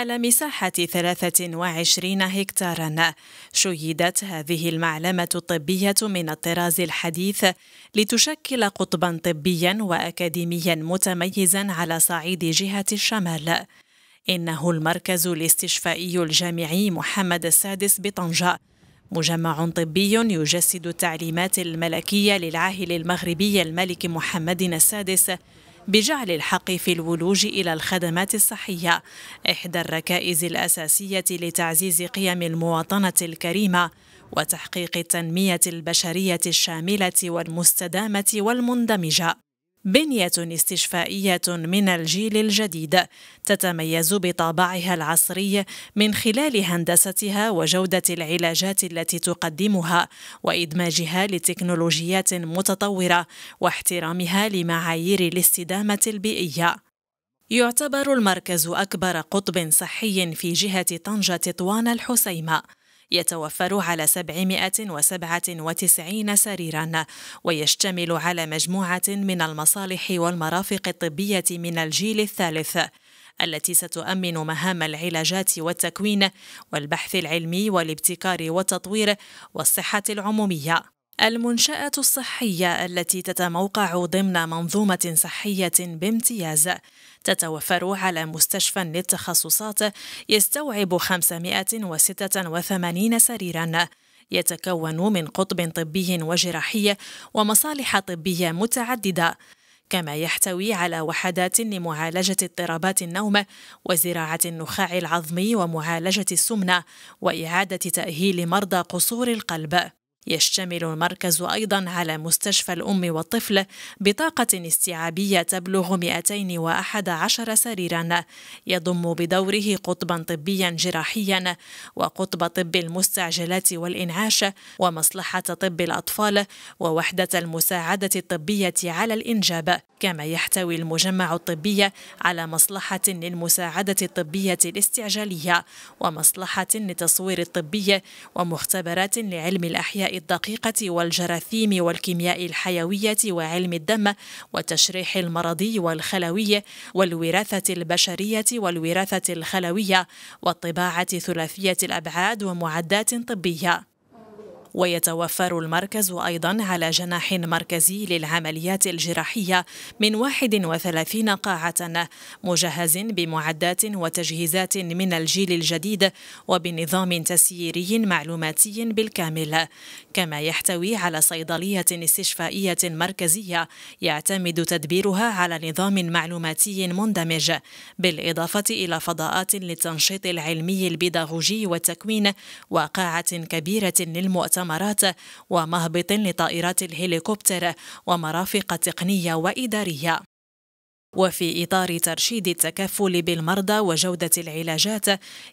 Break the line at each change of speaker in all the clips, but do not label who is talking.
على مساحة 23 هكتارا شيدت هذه المعلمة الطبية من الطراز الحديث لتشكل قطبا طبيا وأكاديميا متميزا على صعيد جهة الشمال إنه المركز الاستشفائي الجامعي محمد السادس بطنجة مجمع طبي يجسد التعليمات الملكية للعاهل المغربي الملك محمد السادس بجعل الحق في الولوج إلى الخدمات الصحية إحدى الركائز الأساسية لتعزيز قيم المواطنة الكريمة وتحقيق التنمية البشرية الشاملة والمستدامة والمندمجة بنية استشفائية من الجيل الجديد تتميز بطابعها العصري من خلال هندستها وجودة العلاجات التي تقدمها وإدماجها لتكنولوجيات متطورة واحترامها لمعايير الاستدامة البيئية. يعتبر المركز أكبر قطب صحي في جهة طنجة تطوان الحسيمة يتوفر على 797 سريرا ويشتمل على مجموعة من المصالح والمرافق الطبية من الجيل الثالث التي ستؤمن مهام العلاجات والتكوين والبحث العلمي والابتكار والتطوير والصحة العمومية المنشأة الصحية التي تتموقع ضمن منظومة صحية بامتياز تتوفر على مستشفى للتخصصات يستوعب 586 سريراً يتكون من قطب طبي وجراحي ومصالح طبية متعددة كما يحتوي على وحدات لمعالجة اضطرابات النوم وزراعة النخاع العظمي ومعالجة السمنة وإعادة تأهيل مرضى قصور القلب يشتمل المركز أيضا على مستشفى الأم والطفل بطاقة استيعابية تبلغ 211 سريرا يضم بدوره قطبا طبيا جراحيا وقطب طب المستعجلات والإنعاش ومصلحة طب الأطفال ووحدة المساعدة الطبية على الإنجاب كما يحتوي المجمع الطبي على مصلحة للمساعدة الطبية الاستعجالية ومصلحة لتصوير الطبي ومختبرات لعلم الأحياء الدقيقة والجراثيم والكيمياء الحيوية وعلم الدم وتشريح المرضي والخلوي والوراثة البشرية والوراثة الخلوية والطباعة ثلاثية الأبعاد ومعدات طبية ويتوفر المركز أيضا على جناح مركزي للعمليات الجراحية من 31 قاعة مجهز بمعدات وتجهيزات من الجيل الجديد وبنظام تسييري معلوماتي بالكامل كما يحتوي على صيدلية استشفائية مركزية يعتمد تدبيرها على نظام معلوماتي مندمج بالإضافة إلى فضاءات للتنشيط العلمي البيداغوجي والتكوين وقاعة كبيرة للمؤتمر السمرات ومهبط لطائرات الهليكوبتر ومرافق تقنية وإدارية وفي إطار ترشيد التكفل بالمرضى وجودة العلاجات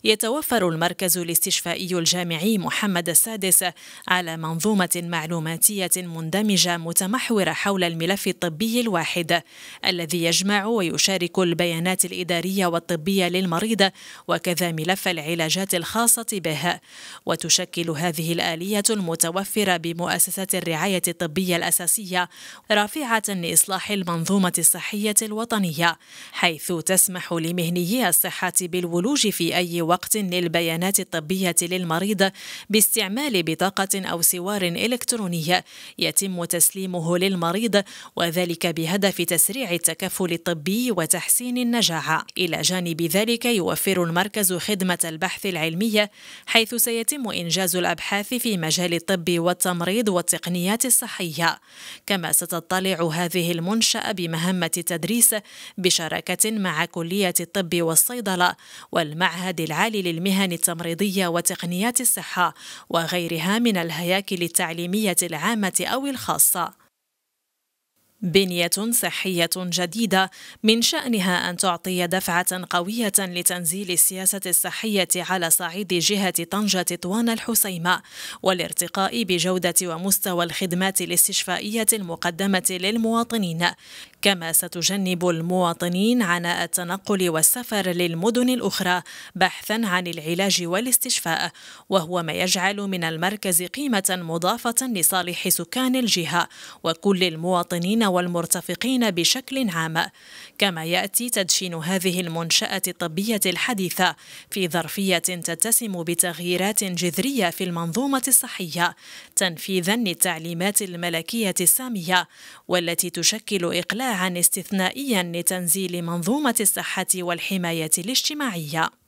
يتوفر المركز الاستشفائي الجامعي محمد السادس على منظومة معلوماتية مندمجة متمحورة حول الملف الطبي الواحد الذي يجمع ويشارك البيانات الإدارية والطبية للمريض وكذا ملف العلاجات الخاصة به وتشكل هذه الآلية المتوفرة بمؤسسة الرعاية الطبية الأساسية رافعة لإصلاح المنظومة الصحية الوطنية الوطنية حيث تسمح لمهنيي الصحة بالولوج في أي وقت للبيانات الطبية للمريض باستعمال بطاقة أو سوار إلكتروني يتم تسليمه للمريض وذلك بهدف تسريع التكفل الطبي وتحسين النجاعة إلى جانب ذلك يوفر المركز خدمة البحث العلمية حيث سيتم إنجاز الأبحاث في مجال الطب والتمريض والتقنيات الصحية كما ستطلع هذه المنشأة بمهمة التدريس بشراكة مع كلية الطب والصيدلة والمعهد العالي للمهن التمريضية وتقنيات الصحة وغيرها من الهياكل التعليمية العامة أو الخاصة. بنية صحية جديدة من شأنها أن تعطي دفعة قوية لتنزيل السياسة الصحية على صعيد جهة طنجة طوان الحسيمة والارتقاء بجودة ومستوى الخدمات الاستشفائية المقدمة للمواطنين كما ستجنب المواطنين عناء التنقل والسفر للمدن الأخرى بحثا عن العلاج والاستشفاء وهو ما يجعل من المركز قيمة مضافة لصالح سكان الجهة وكل المواطنين والمرتفقين بشكل عام كما يأتي تدشين هذه المنشأة الطبية الحديثة في ظرفية تتسم بتغييرات جذرية في المنظومة الصحية تنفيذا للتعليمات الملكية السامية والتي تشكل إقلاع استثنائيا لتنزيل منظومة الصحة والحماية الاجتماعية